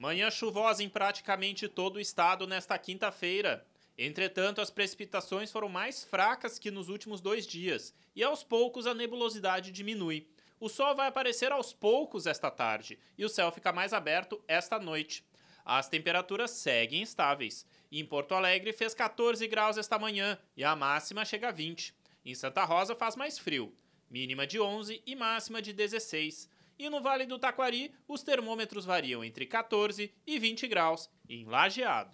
Manhã chuvosa em praticamente todo o estado nesta quinta-feira. Entretanto, as precipitações foram mais fracas que nos últimos dois dias e aos poucos a nebulosidade diminui. O sol vai aparecer aos poucos esta tarde e o céu fica mais aberto esta noite. As temperaturas seguem estáveis. Em Porto Alegre fez 14 graus esta manhã e a máxima chega a 20. Em Santa Rosa faz mais frio, mínima de 11 e máxima de 16 e no Vale do Taquari os termômetros variam entre 14 e 20 graus em Lajeado.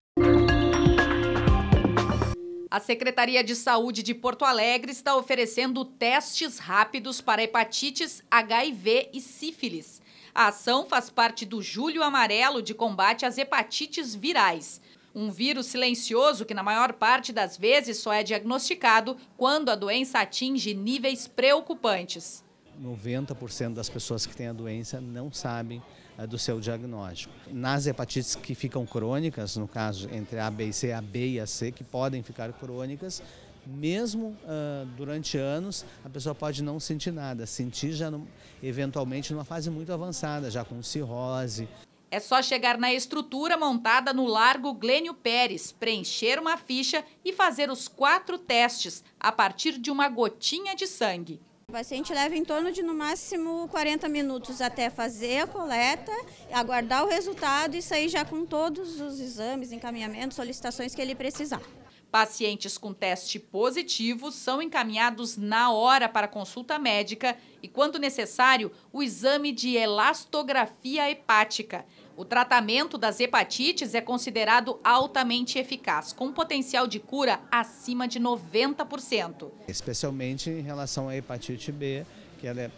A Secretaria de Saúde de Porto Alegre está oferecendo testes rápidos para hepatites, HIV e sífilis. A ação faz parte do Julho Amarelo de combate às hepatites virais. Um vírus silencioso que, na maior parte das vezes, só é diagnosticado quando a doença atinge níveis preocupantes. 90% das pessoas que têm a doença não sabem eh, do seu diagnóstico. Nas hepatites que ficam crônicas, no caso entre A, B e C, a B e a C, que podem ficar crônicas, mesmo uh, durante anos, a pessoa pode não sentir nada, sentir já no, eventualmente numa fase muito avançada, já com cirrose. É só chegar na estrutura montada no Largo Glênio Pérez, preencher uma ficha e fazer os quatro testes a partir de uma gotinha de sangue. O paciente leva em torno de no máximo 40 minutos até fazer a coleta, aguardar o resultado e sair já com todos os exames, encaminhamentos, solicitações que ele precisar. Pacientes com teste positivo são encaminhados na hora para consulta médica e, quando necessário, o exame de elastografia hepática. O tratamento das hepatites é considerado altamente eficaz, com potencial de cura acima de 90%. Especialmente em relação à hepatite B, que ela é,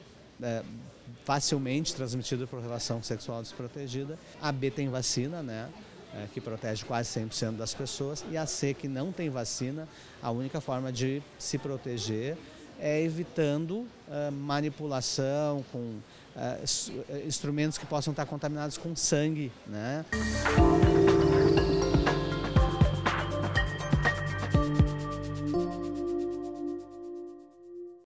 é facilmente transmitida por relação sexual desprotegida. A B tem vacina, né? É, que protege quase 100% das pessoas, e a C, que não tem vacina, a única forma de se proteger é evitando uh, manipulação com eh, eh, instrumentos que possam estar contaminados com sangue. Né?